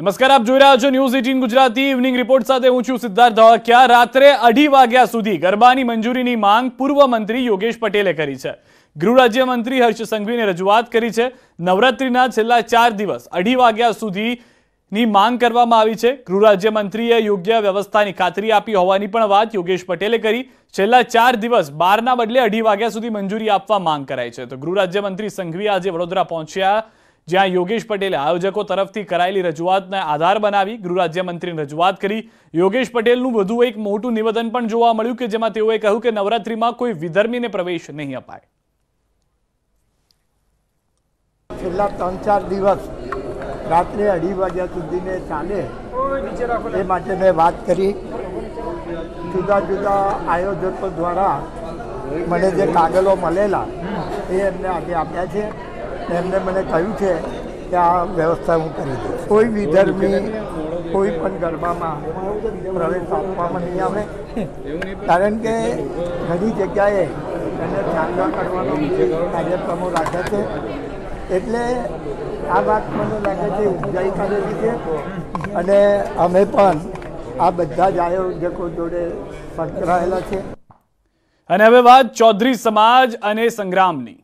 નમસ્કાર આપ જોઈ રહ્યા છો news eighteen Gujarati evening report સાથે હું છું સિદ્ધાર્થ ધોળકિયા રાત્રે અઢી વાગ્યા સુધી ગરબાની મંજૂરીની માંગ પૂર્વ મંત્રી યોગેશ પટેલે કરી છે ગૃહ રાજ્યમંત્રી હર્ષ સંઘવીને રજૂઆત કરી છે નવરાત્રીના છેલ્લા ચાર દિવસ અઢી વાગ્યા સુધીની માંગ કરવામાં આવી છે ગૃહ રાજ્યમંત્રીએ યોગ્ય વ્યવસ્થાની ખાતરી આપી હોવાની પણ વાત યોગેશ પટેલે કરી છેલ્લા ચાર દિવસ બારના બદલે અઢી વાગ્યા સુધી મંજૂરી આપવા માંગ કરાઈ છે તો ગૃહ રાજ્યમંત્રી સંઘવી આજે વડોદરા પહોંચ્યા જ્યાં યોગેશ પટેલે આયોજકો તરફથી કરાયેલી રજૂઆતને આધાર બનાવી ગૃહ રાજ્યમંત્રીને રજૂઆત કરી યોગેશ પટેલનું વધુ એક મોટું નિવેદન પણ જોવા મળ્યું કે જેમાં તેઓએ કહ્યું કે નવરાત્રિમાં કોઈ વિધર્મીને પ્રવેશ નહીં અપાય છેલ્લા ત્રણ ચાર દિવસ રાત્રે અઢી વાગ્યા સુધીને ચાલે એ માટે મેં વાત કરી જુદા જુદા આયોજકો દ્વારા મને જે કાગળો મળેલા એ એમને આજે આપ્યા છે એમને મને કહ્યું છે કે આ વ્યવસ્થા હું કરી દઉં કોઈ વિધર્મી કોઈ પણ ગરબામાં પ્રવેશ આપવામાં નહીં આવે કારણ કે ઘણી જગ્યાએ એને ચાંદા કરવાનો કાર્યક્રમો રાખે છે એટલે આ વાત મને લાગે છે ઉપજાઈ કરેલી છે અને અમે પણ આ બધા જ આયોજકો જોડે સંકળાયેલા છે અને હવે વાત ચૌધરી સમાજ અને સંગ્રામની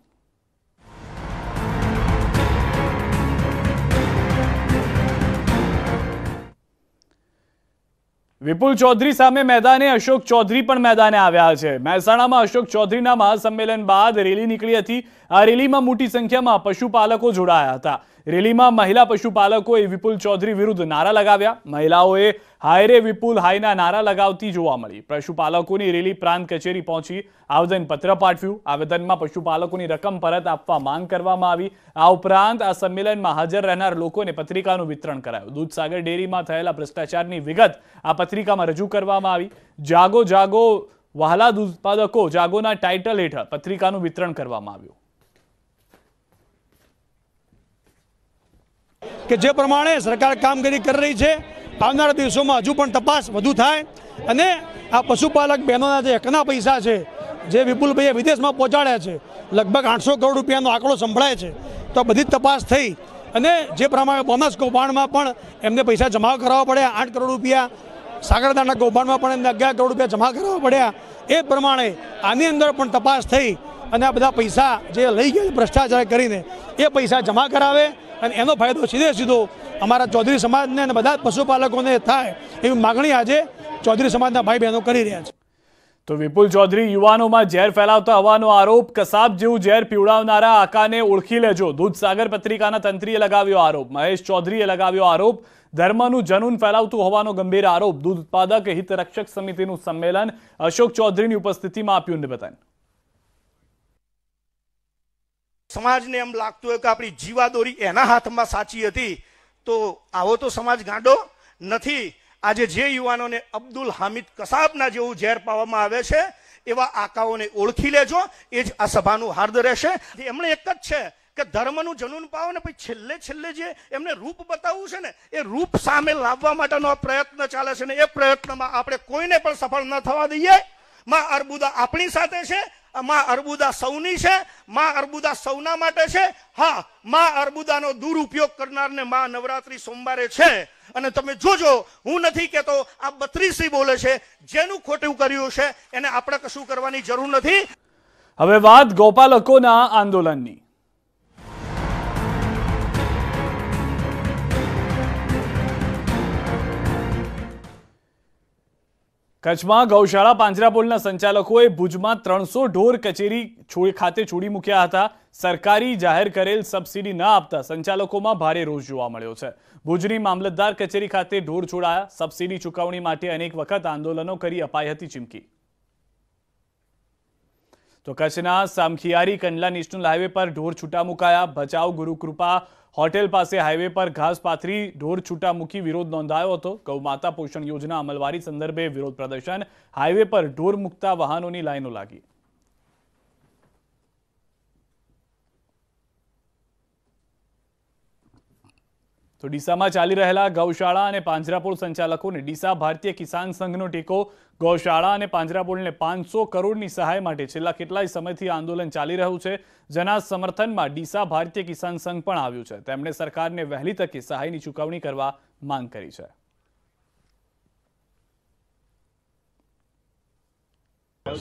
વિપુલ ચૌધરી સામે મેદાને અશોક ચૌધરી પણ મેદાને આવ્યા છે મહેસાણામાં અશોક ચૌધરીના મહાસંમેલન બાદ રેલી નીકળી હતી આ રેલીમાં મોટી સંખ્યામાં પશુપાલકો જોડાયા હતા રેલીમાં મહિલા પશુપાલકોએ વિપુલ ચૌધરી વિરુદ્ધ નારા લગાવ્યા મહિલાઓએ હાયરે વિપુલ હાયના નારા લગાવતી જોવા મળી પશુપાલકોની રેલી પ્રાંત કચેરી પહોંચી આવેદનપત્ર પાઠવ્યું આવેદનમાં પશુપાલકોની રકમ પરત આપવા માંગ કરવામાં આવી આ ઉપરાંત આ સંમેલનમાં હાજર રહેનાર લોકોને પત્રિકાનું વિતરણ કરાયું દૂધસાગર ડેરીમાં થયેલા ભ્રષ્ટાચારની વિગત આ પત્રિકામાં રજૂ કરવામાં આવી જાગો જાગો વહાલા દૂધ ઉત્પાદકો જાગોના ટાઇટલ હેઠળ પત્રિકાનું વિતરણ કરવામાં આવ્યું કે જે પ્રમાણે સરકાર કામગીરી કરી રહી છે આવનારા દિવસોમાં હજુ પણ તપાસ વધુ થાય અને આ પશુપાલક બહેનોના જે એકના પૈસા છે જે વિપુલભાઈએ વિદેશમાં પહોંચાડ્યા છે લગભગ આઠસો કરોડ રૂપિયાનો આંકડો સંભળાય છે તો બધી તપાસ થઈ અને જે પ્રમાણે બોનસ કૌભાંડમાં પણ એમને પૈસા જમા કરાવવા પડ્યા આઠ કરોડ રૂપિયા સાગરદારના કૌભાંડમાં પણ એમને અગિયાર કરોડ રૂપિયા જમા કરાવવા પડ્યા એ પ્રમાણે આની અંદર પણ તપાસ થઈ અને આ બધા પૈસા જે લઈ ગયા ભ્રષ્ટાચાર કરીને એ પૈસા જમા કરાવે અને એનો ફાયદો સીધે સીધો અમારા ચૌધરી સમાજને અને બધા પશુપાલકોને થાય એવી માગણી આજે ચૌધરી સમાજના ભાઈ બહેનો કરી રહ્યા છે તો વિપુલ ચૌધરી યુવાનોમાં ઝેર ફેલાવતા હોવાનો આરોપ કસાબ જેવું ઝેર પીવડાવનારા આકાને ઓળખી લેજો દૂધસાગર પત્રિકાના તંત્રીએ લગાવ્યો આરોપ મહેશ ચૌધરીએ લગાવ્યો આરોપ ધર્મનું જનુન ફેલાવતું હોવાનો ગંભીર આરોપ દૂધ ઉત્પાદક હિતરક્ષક સમિતિનું સંમેલન અશોક ચૌધરીની ઉપસ્થિતિમાં આપ્યું નિવેદન સમાજને એમ લાગતું હોય કે આપણી જીવાદોરી એના હાથમાં સાચી હતી તો આવો તો સમાજ ગાંડો નથી આજે જે યુવાનોને અબ્દુલ હામિદ કસાબના જેવું ઝેર પાવામાં આવે છે એવા આકાઓને ઓળખી લેજો એ જ આ સભાનું હાર્દ રહેશે એમણે એક જ છે કે ધર્મનું જનુન પાવો ને પછી છેલ્લે છેલ્લે જે એમને રૂપ બતાવવું છે ને એ રૂપ સામે લાવવા માટેનો પ્રયત્ન ચાલે છે ને એ પ્રયત્નમાં આપણે કોઈને પણ સફળ ન થવા દઈએ માં અર્બુદા આપણી સાથે છે માં અર્બુદા સૌની છે માં અર્બુદા સૌના માટે છે હા માં અર્બુદાનો દુરુપયોગ કરનારને માં નવરાત્રી સોમવારે છે અને તમે જોજો હું નથી કહેતો આ બત્રીસી બોલે છે જેનું ખોટું કર્યું છે એને આપણે કશું કરવાની જરૂર નથી હવે વાત ગોપાલકોના આંદોલનની કચ્છમાં ગૌશાળા પાંજરાપોળના સંચાલકોએ ભુજમાં ત્રણસો ઢોર કચેરી ખાતે છોડી મૂક્યા હતા સરકારી જાહેર કરેલ સબસિડી ન આપતા સંચાલકોમાં ભારે રોષ જોવા મળ્યો છે ભુજની મામલતદાર કચેરી ખાતે ઢોર છોડા સબસીડી ચુકવણી માટે અનેક વખત આંદોલનો કરી અપાઈ હતી ચીમકી તો કચ્છના સામખિયારી કંડલા નેશનલ હાઈવે પર ઢોર છૂટા મુકાયા ભચાઉ ગુરુકૃપા હોટેલ પાસે હાઈવે પર ઘાસ પાથરી ઢોર છૂટા મૂકી વિરોધ નોંધાયો હતો ગૌમાતા પોષણ યોજના અમલવારી સંદર્ભે વિરોધ પ્રદર્શન હાઈવે પર ઢોર મૂકતા વાહનોની લાઇનો લાગી તો ડીસામાં ચાલી રહેલા ગૌશાળા અને પાંજરાપોળ સંચાલકોને ડીસા ભારતીય કિસાન સંઘનો ટેકો ગૌશાળા અને પાંજરાપોળને પાંચસો કરોડની સહાય માટે છેલ્લા કેટલાય સમયથી આંદોલન ચાલી રહ્યું છે જેના સમર્થનમાં ડીસા ભારતીય કિસાન સંઘ પણ આવ્યું છે તેમણે સરકારને વહેલી તકે સહાયની ચૂકવણી કરવા માંગ કરી છે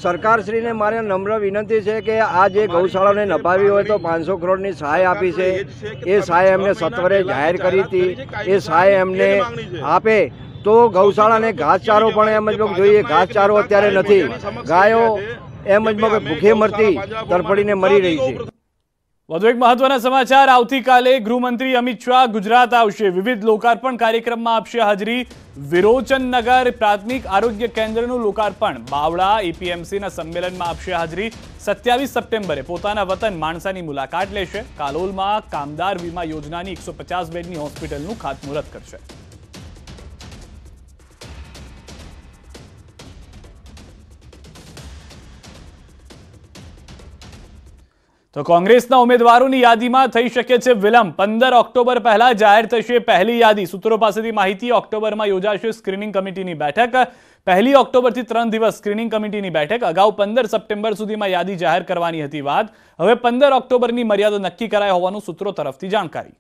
સરકારશ્રીને મારે નમ્ર વિનંતી છે કે આ જે ગૌશાળાને નપાવી હોય તો પાંચસો કરોડની સહાય આપી છે એ સહાય એમને સત્વરે જાહેર કરી હતી એ સહાય એમને આપે તો ગૌશાળાને ઘાસચારો પણ એમ જ જોઈએ ઘાસચારો અત્યારે નથી ગાયો એમ જ ભૂખે મરતી તરફડીને મરી રહી છે વધુ એક મહત્વના સમાચાર આવતીકાલે ગૃહમંત્રી અમિત શાહ ગુજરાત આવશે વિવિધ લોકાર્પણ કાર્યક્રમમાં આપશે હાજરી વિરોચનનગર પ્રાથમિક આરોગ્ય કેન્દ્રનું લોકાર્પણ બાવળા એપીએમસીના સંમેલનમાં આપશે હાજરી સત્યાવીસ સપ્ટેમ્બરે પોતાના વતન માણસાની મુલાકાત લેશે કાલોલમાં કામદાર વીમા યોજનાની એકસો બેડની હોસ્પિટલનું ખાતમુહૂર્ત કરશે તો કોંગ્રેસના ઉમેદવારોની યાદીમાં થઈ શકે છે વિલંબ પંદર ઓક્ટોબર પહેલા જાહેર થશે પહેલી યાદી સૂત્રો પાસેથી માહિતી ઓક્ટોબરમાં યોજાશે સ્ક્રીનિંગ કમિટીની બેઠક પહેલી ઓક્ટોબરથી ત્રણ દિવસ સ્ક્રીનિંગ કમિટીની બેઠક અગાઉ પંદર સપ્ટેમ્બર સુધીમાં યાદી જાહેર કરવાની હતી વાત હવે પંદર ઓક્ટોબરની મર્યાદા નક્કી કરાઈ હોવાનું સૂત્રો તરફથી જાણકારી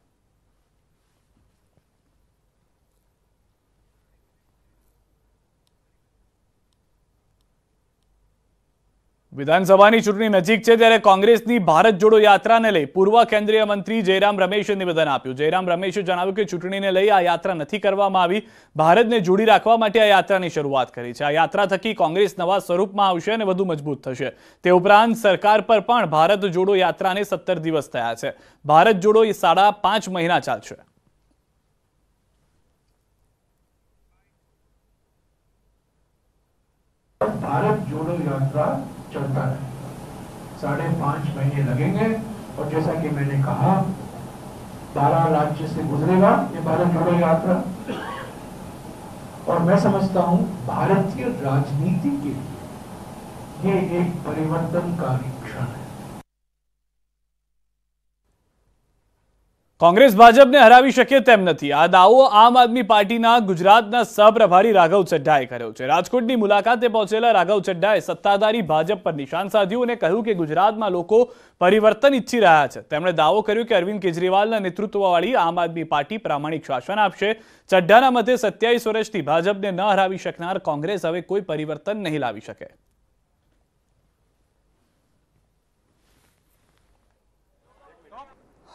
વિધાનસભાની ચૂંટણી નજીક છે ત્યારે કોંગ્રેસની ભારત જોડો યાત્રાને લઈ પૂર્વ કેન્દ્રીય મંત્રી જયરામ રમેશે નિવેદન આપ્યું જયરામ રમેશે જણાવ્યું કે ચૂંટણીને લઈ આ યાત્રા નથી કરવામાં આવી ભારતને જોડી રાખવા માટે આ યાત્રાની શરૂઆત કરી છે આ યાત્રા થકી કોંગ્રેસ નવા સ્વરૂપમાં આવશે અને વધુ મજબૂત થશે તે ઉપરાંત સરકાર પર પણ ભારત જોડો યાત્રાને સત્તર દિવસ થયા છે ભારત જોડો એ સાડા પાંચ મહિના ચાલશે ભારત જોડો યાત્રા चलता है साढ़े पांच महीने लगेंगे और जैसा कि मैंने कहा बारह राज्य से गुजरेगा ये भारत जोड़ो यात्रा और मैं समझता हूं भारतीय राजनीति के लिए ये एक परिवर्तनकारी કોંગ્રેસ ભાજપને હરાવી શકે તેમ નથી આ દાવો આમ આદમી પાર્ટીના ગુજરાતના સહપ્રભારી રાઘવ ચડ્ઢાએ કર્યો છે રાજકોટની મુલાકાતે પહોંચેલા રાઘવ ચડ્ઢાએ સત્તાધારી ભાજપ પર નિશાન સાધ્યું અને કહ્યું કે ગુજરાતમાં લોકો પરિવર્તન ઈચ્છી રહ્યા છે તેમણે દાવો કર્યો કે અરવિંદ કેજરીવાલના નેતૃત્વવાળી આમ આદમી પાર્ટી પ્રામાણિક શાસન આપશે ચડ્ઢાના મતે સત્યાવીસ વર્ષથી ભાજપને ન હરાવી શકનાર કોંગ્રેસ હવે કોઈ પરિવર્તન નહીં લાવી શકે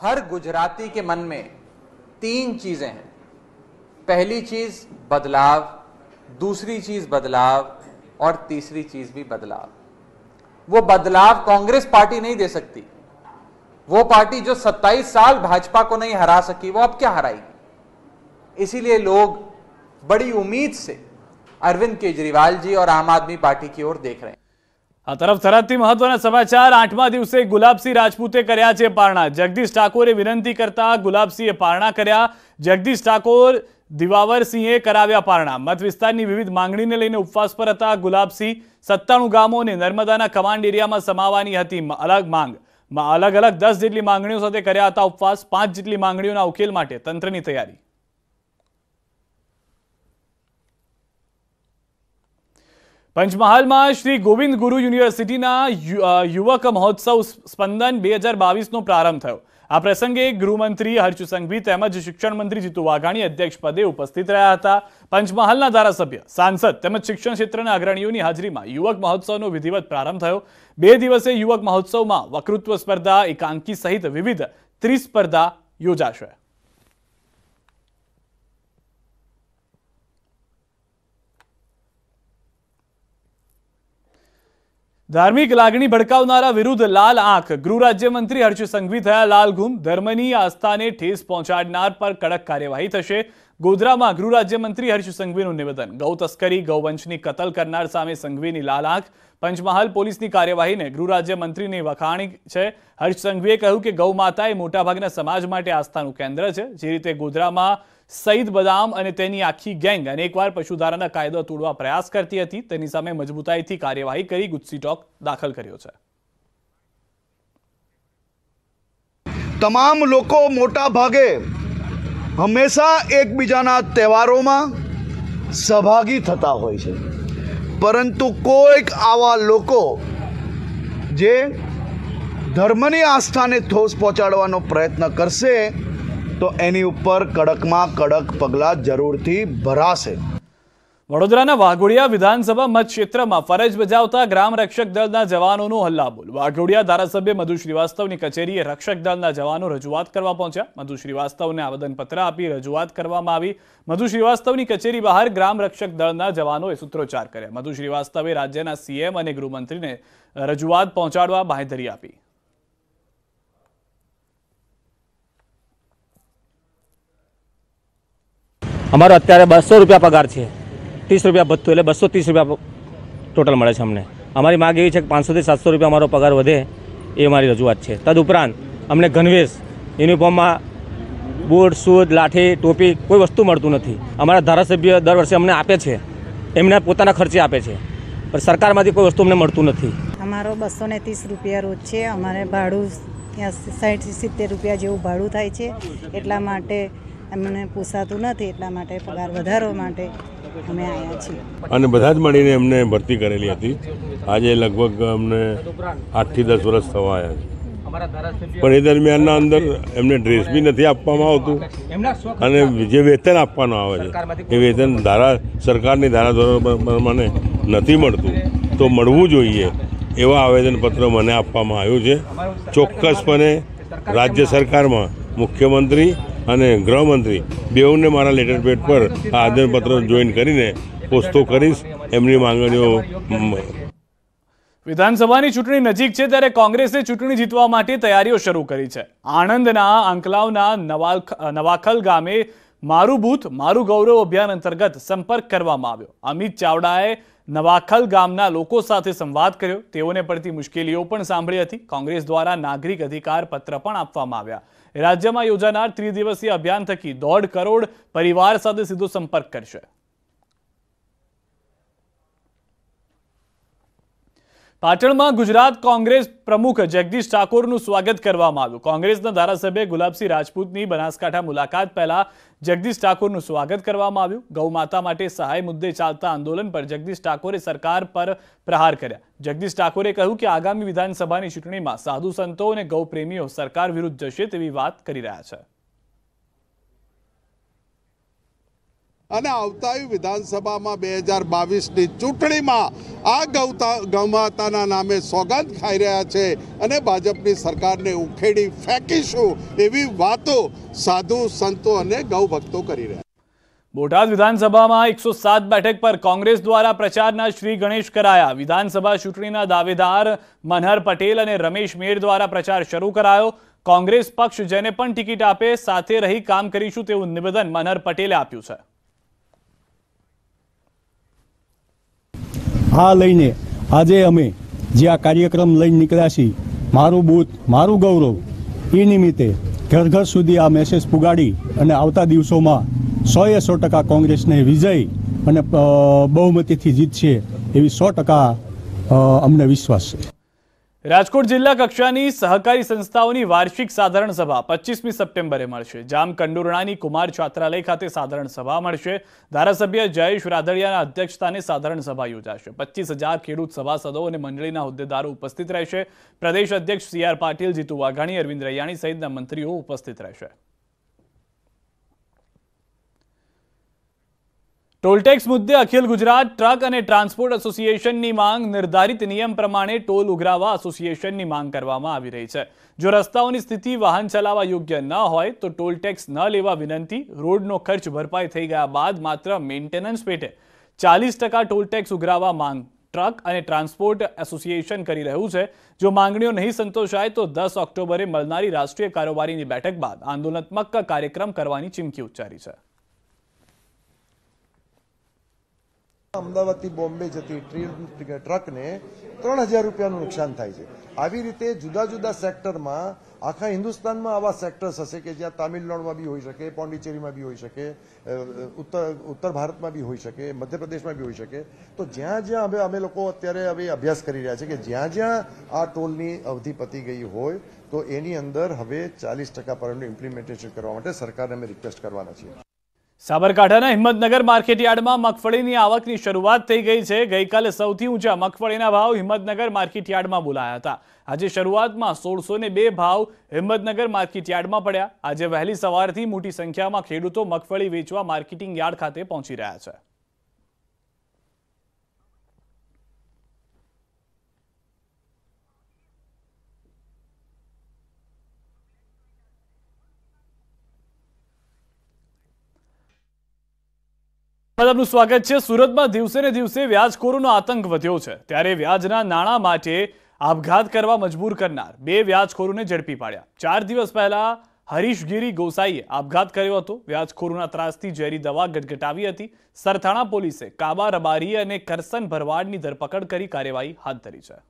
हर गुजराती के मन में तीन चीजें हैं पहली चीज बदलाव दूसरी चीज बदलाव और तीसरी चीज भी बदलाव वो बदलाव कांग्रेस पार्टी नहीं दे सकती वो पार्टी जो 27 साल भाजपा को नहीं हरा सकी वो अब क्या हराएगी इसीलिए लोग बड़ी उम्मीद से अरविंद केजरीवाल जी और आम आदमी पार्टी की ओर देख रहे हैं આ તરફ તરફથી મહત્વના સમાચાર આઠમા દિવસે ગુલાબસિંહ રાજપૂતે કર્યા છે પારણા જગદીશ ઠાકોરે વિનંતી કરતા ગુલાબસિંહે પારણા કર્યા જગદીશ ઠાકોર દિવાવરસિંહે કરાવ્યા પારણા મત વિસ્તારની વિવિધ માંગણીને લઈને ઉપવાસ પર હતા ગુલાબસિંહ સત્તાણું ગામોને નર્મદાના કમાન્ડ એરિયામાં સમાવાની હતી અલગ માંગ અલગ અલગ દસ જેટલી માંગણીઓ સાથે કર્યા હતા ઉપવાસ પાંચ જેટલી માંગણીઓના ઉકેલ માટે તંત્રની તૈયારી પંચમહાલમાં શ્રી ગોવિંદ ગુરુ યુનિવર્સિટીના યુવક મહોત્સવ સ્પંદન બે હજાર બાવીસનો પ્રારંભ થયો આ પ્રસંગે ગૃહમંત્રી હર્ષ સંઘવી તેમજ શિક્ષણ મંત્રી જીતુ વાઘાણી અધ્યક્ષ પદે ઉપસ્થિત રહ્યા હતા પંચમહાલના ધારાસભ્ય સાંસદ તેમજ શિક્ષણ ક્ષેત્રના અગ્રણીઓની હાજરીમાં યુવક મહોત્સવનો વિધિવત પ્રારંભ થયો બે દિવસે યુવક મહોત્સવમાં વકૃત્વ સ્પર્ધા એકાંકી સહિત વિવિધ ત્રિસ્પર્ધા યોજાશે ધાર્મિક લાગણી ભડકાવનારા વિરુદ્ધ લાલ આંખ ગૃહ રાજ્યમંત્રી હર્ષ સંઘવી થયા લાલ ગુમ ધર્મની આસ્થાને ઠેસ પહોંચાડનાર પર કડક કાર્યવાહી થશે ગોધરામાં ગૃહ રાજ્યમંત્રી હર્ષ સંઘવીનું નિવેદન ગૌ તસ્કરી ગૌવંશની કતલ કરનાર સામે સંઘવીની લાલાંખ પંચમહાલ પોલીસની કાર્યવાહીને ગૃહ રાજ્યમંત્રીની વખાણી છે હર્ષ સંઘવીએ કહ્યું કે ગૌમાતા એ મોટાભાગના સમાજ માટે આસ્થાનું કેન્દ્ર છે જે રીતે ગોધરામાં સઈદ બદામ અને તેની આખી ગેંગ અનેકવાર પશુધારાના કાયદો તોડવા પ્રયાસ કરતી હતી તેની સામે મજબૂતાઈથી કાર્યવાહી કરી ગુસ્સી ટોક દાખલ કર્યો છે તમામ લોકો મોટા ભાગે હંમેશા એકબીજાના તહેવારોમાં સહભાગી થતા હોય છે પરંતુ કોઈક આવા લોકો જે ધર્મની આસ્થાને ઠોસ પહોંચાડવાનો પ્રયત્ન કરશે તો એની ઉપર કડકમાં કડક પગલાં જરૂરથી ભરાશે વડોદરાના વાઘોડિયા વિધાનસભા મતક્ષેત્રમાં ફરજ બજાવતા ગ્રામ રક્ષક દળના જવાનોનો હલ્લાબોલ વાઘોડિયા ધારાસભ્ય મધુ શ્રીવાસ્તવની કચેરીએ રક્ષક દળના જવાનો રજૂઆત કરવા પહોંચ્યા મધુ શ્રીવાસ્તવને આવેદનપત્ર આપી રજૂઆત કરવામાં આવી મધુ શ્રીવાસ્તવની કચેરી બહાર ગ્રામ રક્ષક દળના જવાનોએ સૂત્રોચ્ચાર કર્યા મધુ શ્રીવાસ્તવે રાજ્યના સીએમ અને ગૃહમંત્રીને રજૂઆત પહોંચાડવા બાંહેધરી આપી અમારો અત્યારે બસો રૂપિયા પગાર છે ત્રીસ રૂપિયા ભથ્થું એટલે બસો ત્રીસ રૂપિયા ટોટલ મળે છે અમને અમારી માગ એવી છે કે પાંચસોથી સાતસો રૂપિયા અમારો પગાર વધે એ અમારી રજૂઆત છે તદુપરાંત અમને ગણવેશ યુનિફોર્મમાં બૂટ શૂઝ લાઠી ટોપી કોઈ વસ્તુ મળતું નથી અમારા ધારાસભ્ય દર વર્ષે અમને આપે છે એમને પોતાના ખર્ચે આપે છે પણ સરકારમાંથી કોઈ વસ્તુ અમને મળતું નથી અમારો બસો ને ત્રીસ રૂપિયા રોજ છે અમારે ભાડું ત્યાં સાઠ સિત્તેર રૂપિયા જેવું ભાડું થાય છે એટલા માટે એમને પોસાતું નથી એટલા માટે પગાર વધારવા માટે અમે આવ્યા છીએ અને બધા જ મળીને એમને ભરતી કરેલી હતી આજે લગભગ અમને આઠથી દસ વર્ષ થવા આવ્યા છે પણ એ દરમિયાનના અંદર એમને ડ્રેસ બી નથી આપવામાં આવતું અને જે વેતન આપવાનું આવે છે એ વેતન ધારા સરકારની ધારાધોરણ પ્રમાણે નથી મળતું તો મળવું જોઈએ એવા આવેદનપત્ર મને આપવામાં આવ્યું છે ચોક્કસપણે રાજ્ય સરકારમાં મુખ્યમંત્રી અને ગૃહમંત્રી બેઉને મારા લેટર પેડ પર આ આદનપત્ર જોઈન કરીને પોસ્તો કરીશ એમની માંગણીઓ વિધાનસભાની ચૂંટણી નજીક છે ત્યારે કોંગ્રેસે ચૂંટણી જીતવા માટે તૈયારીઓ શરૂ કરી છે આણંદના અંકલાવના નવાખલ ગામે મારું બૂથ મારું ગૌરવ અભિયાન અંતર્ગત સંપર્ક કરવામાં આવ્યો અમિત ચાવડાએ નવાખલ ગામના લોકો સાથે સંવાદ કર્યો તેઓને પડતી મુશ્કેલીઓ પણ સાંભળી હતી કોંગ્રેસ દ્વારા નાગરિક અધિકાર પત્ર પણ આપવામાં આવ્યા રાજ્યમાં યોજાનાર ત્રિદિવસીય અભિયાન થકી દોઢ કરોડ પરિવાર સાથે સીધો સંપર્ક કરશે પાટણમાં ગુજરાત કોંગ્રેસ પ્રમુખ જગદીશ ઠાકોરનું સ્વાગત કરવામાં આવ્યું કોંગ્રેસના ધારાસભ્ય ગુલાબસિંહ રાજપૂતની બનાસકાંઠા મુલાકાત પહેલા જગદીશ ઠાકોરનું સ્વાગત કરવામાં આવ્યું ગૌમાતા માટે સહાય મુદ્દે ચાલતા આંદોલન પર જગદીશ ઠાકોરે સરકાર પર પ્રહાર કર્યા જગદીશ ઠાકોરે કહ્યું કે આગામી વિધાનસભાની ચૂંટણીમાં સાધુ સંતો અને ગૌપ્રેમીઓ સરકાર વિરુદ્ધ જશે તેવી વાત કરી રહ્યા છે અને આવતાવી વિધાનસભામાં બે હજાર બાવીસની ચૂંટણીમાં આ ગૌતા ગૌમાતાના નામે સોગંદ ખાઈ રહ્યા છે અને ભાજપની સરકારને ઉખેડી ફેંકીશું એવી વાતો સાધુ સંતો અને ગૌભક્તો કરી રહ્યા બોટાદ વિધાનસભામાં એકસો સાત બેઠક પર કોંગ્રેસ દ્વારા પ્રચારના શ્રી ગણેશ કરાયા વિધાનસભા ચૂંટણીના દાવેદાર મનહર પટેલ અને રમેશ મેર દ્વારા પ્રચાર શરૂ કરાયો કોંગ્રેસ પક્ષ જેને પણ ટિકિટ આપે સાથે રહી કામ કરીશું તેવું નિવેદન મનહર પટેલે આપ્યું છે આ લઈને આજે અમે જે આ કાર્યક્રમ લઈને નીકળ્યા છીએ મારું બૂથ મારું ગૌરવ એ નિમિત્તે ઘર ઘર સુધી આ મેસેજ પુગાડી અને આવતા દિવસોમાં સોએ સો ટકા કોંગ્રેસને વિજય અને બહુમતીથી જીતશે એવી સો ટકા અમને વિશ્વાસ છે રાજકોટ જિલ્લા કક્ષાની સહકારી સંસ્થાઓની વાર્ષિક સાધારણ સભા પચીસમી સપ્ટેમ્બરે મળશે જામ કંડોરણાની કુમાર છાત્રાલય ખાતે સાધારણ સભા મળશે ધારાસભ્ય જયેશ રાદડિયાના અધ્યક્ષતાને સાધારણ સભા યોજાશે પચીસ ખેડૂત સભાસદો અને મંડળીના હોદ્દેદારો ઉપસ્થિત રહેશે પ્રદેશ અધ્યક્ષ સી પાટીલ જીતુ વાઘાણી અરવિંદ રૈયાણી સહિતના મંત્રીઓ ઉપસ્થિત રહેશે ટોલટેક્સ મુદ્દે અખિલ ગુજરાત ટ્રક અને ટ્રાન્સપોર્ટ એસોસિએશનની માંગ નિર્ધારિત નિયમ પ્રમાણે ટોલ ઉઘરાવવા એસોસિએશનની માંગ કરવામાં આવી રહી છે જો રસ્તાઓની સ્થિતિ વાહન ચલાવવા યોગ્ય ન હોય તો ટોલટેક્સ ન લેવા વિનંતી રોડનો ખર્ચ ભરપાઈ થઈ ગયા બાદ માત્ર મેન્ટેનન્સ પેટે ચાલીસ ટકા ટોલટેક્સ ઉઘરાવવા માંગ ટ્રક અને ટ્રાન્સપોર્ટ એસોસિએશન કરી રહ્યું છે જો માંગણીઓ નહીં સંતોષાય તો દસ ઓક્ટોબરે મળનારી રાષ્ટ્રીય કારોબારીની બેઠક બાદ આંદોલનાત્મક કાર્યક્રમ કરવાની ચીમકી ઉચ્ચારી છે અમદાવાદથી બોમ્બે જતી ટ્રેન ટ્રકને ત્રણ હજાર રૂપિયાનું નુકસાન થાય છે આવી રીતે જુદા જુદા સેક્ટરમાં આખા હિન્દુસ્તાનમાં આવા સેક્ટર્સ હશે કે જ્યાં તામિલનાડુમાં બી હોઈ શકે પોન્ડિચેરીમાં બી હોઈ શકે ઉત્તર ઉત્તર ભારતમાં બી હોઈ શકે મધ્યપ્રદેશમાં બી હોઈ શકે તો જ્યાં જ્યાં હવે અમે લોકો અત્યારે હવે અભ્યાસ કરી રહ્યા છે કે જ્યાં જ્યાં આ ટોલની અવધિ પતી ગઈ હોય તો એની અંદર હવે ચાલીસ ટકા પરનું ઇમ્પ્લિમેન્ટેશન કરવા માટે સરકારને અમે રિક્વેસ્ટ કરવાના છીએ સાબરકાંઠાના હિંમતનગર માર્કેટયાર્ડમાં મગફળીની આવકની શરૂઆત થઈ ગઈ છે ગઈકાલે સૌથી ઊંચા મગફળીના ભાવ હિંમતનગર માર્કેટયાર્ડમાં બોલાયા હતા આજે શરૂઆતમાં સોળસો બે ભાવ હિંમતનગર માર્કેટયાર્ડમાં પડ્યા આજે વહેલી સવારથી મોટી સંખ્યામાં ખેડૂતો મગફળી વેચવા માર્કેટિંગ યાર્ડ ખાતે પહોંચી રહ્યા છે આપનું સ્વાગત છે સુરતમાં દિવસે ને દિવસે વ્યાજખોરોનો આતંક વધ્યો છે ત્યારે વ્યાજના નાણાં માટે આપઘાત કરવા મજબૂર કરનાર બે વ્યાજખોરોને ઝડપી પાડ્યા ચાર દિવસ પહેલા હરીશગીરી ગોસાઈએ આપઘાત કર્યો હતો વ્યાજખોરોના ત્રાસથી ઝેરી દવા ગટગટાવી હતી સરથાણા પોલીસે કાબા રબારી અને કરસન ભરવાડની ધરપકડ કરી કાર્યવાહી હાથ ધરી છે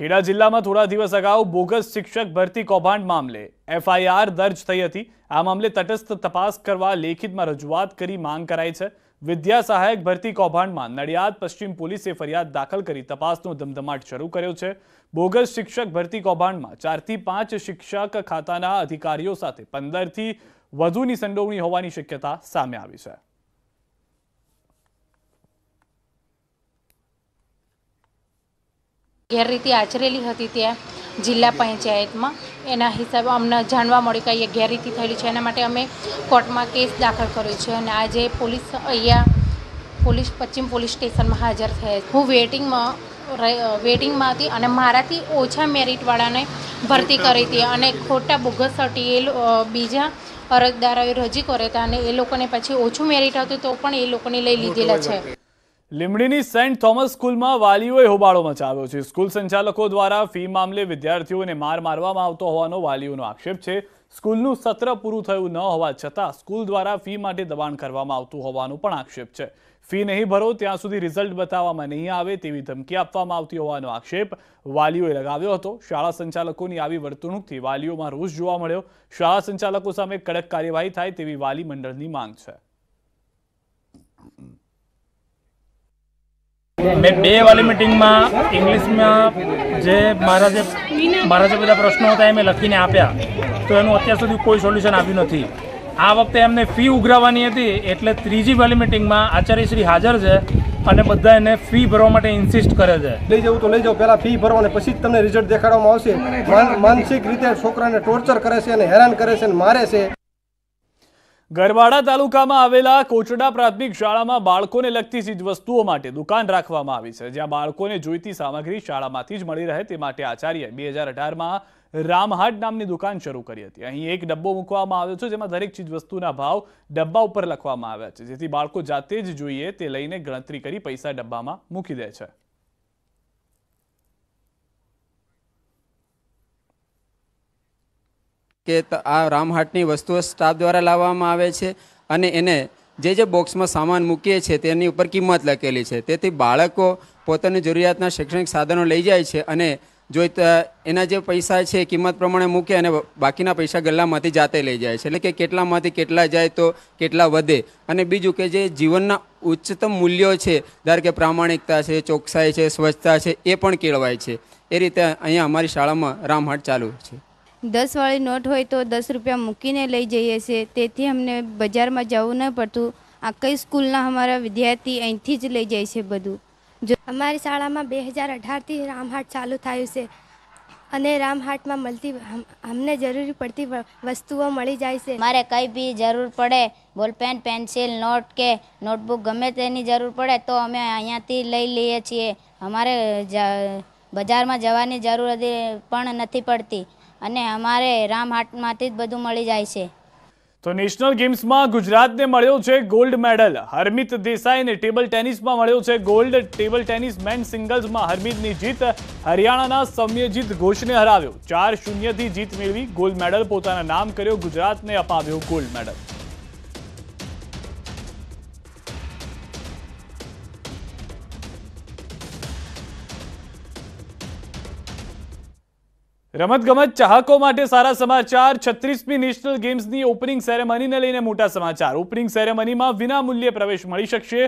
ખેડા જિલ્લામાં થોડા દિવસ અગાઉ બોગસ શિક્ષક ભરતી કૌભાંડ મામલે એફઆઈઆર દર્જ થઈ હતી આ મામલે તટસ્થ તપાસ કરવા લેખિતમાં રજૂઆત કરી માંગ કરાઈ છે વિદ્યા સહાયક ભરતી કૌભાંડમાં નડિયાદ પશ્ચિમ પોલીસે ફરિયાદ દાખલ કરી તપાસનો ધમધમાટ શરૂ કર્યો છે બોગસ શિક્ષક ભરતી કૌભાંડમાં ચારથી પાંચ શિક્ષક ખાતાના અધિકારીઓ સાથે પંદરથી વધુની સંડોવણી હોવાની શક્યતા સામે આવી છે ગેરરીતિ આચરેલી હતી ત્યાં જિલ્લા પંચાયતમાં એના હિસાબે અમને જાણવા મળ્યું કે અહીંયા ગેરરીતિ થયેલી છે એના માટે અમે કોર્ટમાં કેસ દાખલ કર્યો છે અને આજે પોલીસ અહીંયા પોલીસ પશ્ચિમ પોલીસ સ્ટેશનમાં હાજર થયા હું વેટિંગમાં વેટિંગમાં હતી અને મારાથી ઓછા મેરિટવાળાને ભરતી કરી હતી અને ખોટા બુગસ હતી એ બીજા અરજદારોએ રજૂ કર્યા હતા અને એ લોકોને પછી ઓછું મેરિટ હતું તો પણ એ લોકોને લઈ લીધેલા છે લીમડીની સેન્ટ થોમસ સ્કૂલમાં વાલીઓએ હોબાળો મચાવ્યો છે સ્કૂલ સંચાલકો દ્વારા ફી મામલે વિદ્યાર્થીઓને માર મારવામાં આવતો હોવાનો વાલીઓનો આક્ષેપ છે સ્કૂલનું સત્ર પૂરું થયું ન હોવા છતાં સ્કૂલ દ્વારા ફી માટે દબાણ કરવામાં આવતું હોવાનો પણ આક્ષેપ છે ફી નહીં ભરો ત્યાં સુધી રિઝલ્ટ બતાવવામાં નહીં આવે તેવી ધમકી આપવામાં આવતી હોવાનો આક્ષેપ વાલીઓએ લગાવ્યો હતો શાળા સંચાલકોની આવી વર્તણૂકથી વાલીઓમાં રોષ જોવા મળ્યો શાળા સંચાલકો સામે કડક કાર્યવાહી થાય તેવી વાલી મંડળની માંગ છે મેં બે વાલી મિટિંગમાં ઇંગ્લિશમાં જે મારા જે મારા જે બધા પ્રશ્નો હતા એ મેં લખીને આપ્યા તો એનું અત્યાર સુધી કોઈ સોલ્યુશન આપ્યું નથી આ વખતે એમને ફી ઉઘરાવવાની હતી એટલે ત્રીજી વાલી મિટિંગમાં આચાર્યશ્રી હાજર છે અને બધા એને ફી ભરવા માટે ઇન્સિસ્ટ કરે છે લઈ જવું તો લઈ જાઓ પહેલાં ફી ભરો અને પછી જ તમને રિઝલ્ટ દેખાડવામાં આવશે માનસિક રીતે છોકરાને ટોર્ચર કરે છે અને હેરાન કરે છે અને મારે છે ગરવાડા તાલુકામાં આવેલા કોચડા પ્રાથમિક શાળામાં બાળકોને લગતી ચીજવસ્તુઓ માટે દુકાન રાખવામાં આવી છે જ્યાં બાળકોને જોઈતી સામગ્રી શાળામાંથી જ મળી રહે તે માટે આચાર્ય બે હજાર અઢારમાં રામહાટ નામની દુકાન શરૂ કરી હતી અહીં એક ડબ્બો મૂકવામાં આવ્યો છે જેમાં દરેક ચીજવસ્તુના ભાવ ડબ્બા ઉપર લખવામાં આવ્યા છે જેથી બાળકો જાતે જ જોઈએ તે લઈને ગણતરી કરી પૈસા ડબ્બામાં મૂકી દે છે કે આ રામહાટની વસ્તુઓ સ્ટાફ દ્વારા લાવવામાં આવે છે અને એને જે જે બોક્સમાં સામાન મૂકીએ છીએ તેની ઉપર કિંમત લખેલી છે તેથી બાળકો પોતાની જરૂરિયાતના શૈક્ષણિક સાધનો લઈ જાય છે અને જોઈ એના જે પૈસા છે કિંમત પ્રમાણે મૂકે અને બાકીના પૈસા ગલ્લામાંથી જાતે લઈ જાય છે એટલે કે કેટલામાંથી કેટલા જાય તો કેટલા વધે અને બીજું કે જે જીવનના ઉચ્ચતમ મૂલ્યો છે ધાર કે પ્રામાણિકતા છે ચોકસાઈ છે સ્વચ્છતા છે એ પણ કેળવાય છે એ રીતે અહીંયા અમારી શાળામાં રામહાટ ચાલુ છે દસવાળી નોટ હોય તો દસ રૂપિયા મૂકીને લઈ જઈએ છીએ તેથી અમને બજારમાં જવું ન પડતું આ કઈ સ્કૂલના અમારા વિદ્યાર્થી અહીંથી જ લઈ જાય છે બધું જો અમારી શાળામાં બે હજાર અઢારથી રામહાટ ચાલુ થયું છે અને રામહાટમાં મળતી અમને જરૂરી પડતી વસ્તુઓ મળી જાય છે મારે કંઈ બી જરૂર પડે બોલપેન પેન્સિલ નોટ કે નોટબુક ગમે તેની જરૂર પડે તો અમે અહીંયાથી લઈ લઈએ છીએ અમારે બજારમાં જવાની જરૂર પણ નથી પડતી અને અમારે રામ રામહાટમાંથી જ બધું મળી જાય છે તો નેશનલ ગેમ્સમાં ગુજરાતને મળ્યો છે ગોલ્ડ મેડલ હરમિત દેસાઈને ટેબલ ટેનિસમાં મળ્યો છે ગોલ્ડ ટેબલ ટેનિસ મેન સિંગલ્સમાં હરમિતની જીત હરિયાણાના સમ્યજીત ઘોષને હરાવ્યો ચાર શૂન્યથી જીત મેળવી ગોલ્ડ મેડલ પોતાના નામ કર્યો ગુજરાતને અપાવ્યો ગોલ્ડ મેડલ રમતગમત ચાહકો માટે સારા સમાચાર છત્રીસમી નેશનલ ગેમ્સની ઓપનિંગ સેરેમનીને લઈને મોટા સમાચાર ઓપનિંગ સેરેમનીમાં વિના મૂલ્યે પ્રવેશ મળી શકશે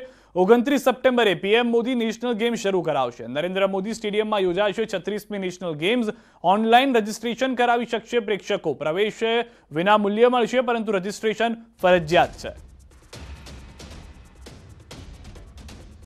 ઓગણત્રીસ સપ્ટેમ્બરે પીએમ મોદી નેશનલ ગેમ્સ શરૂ કરાવશે નરેન્દ્ર મોદી સ્ટેડિયમમાં યોજાશે છત્રીસમી નેશનલ ગેમ્સ ઓનલાઈન રજીસ્ટ્રેશન કરાવી શકશે પ્રેક્ષકો પ્રવેશ વિના મૂલ્યે મળશે પરંતુ રજીસ્ટ્રેશન ફરજિયાત છે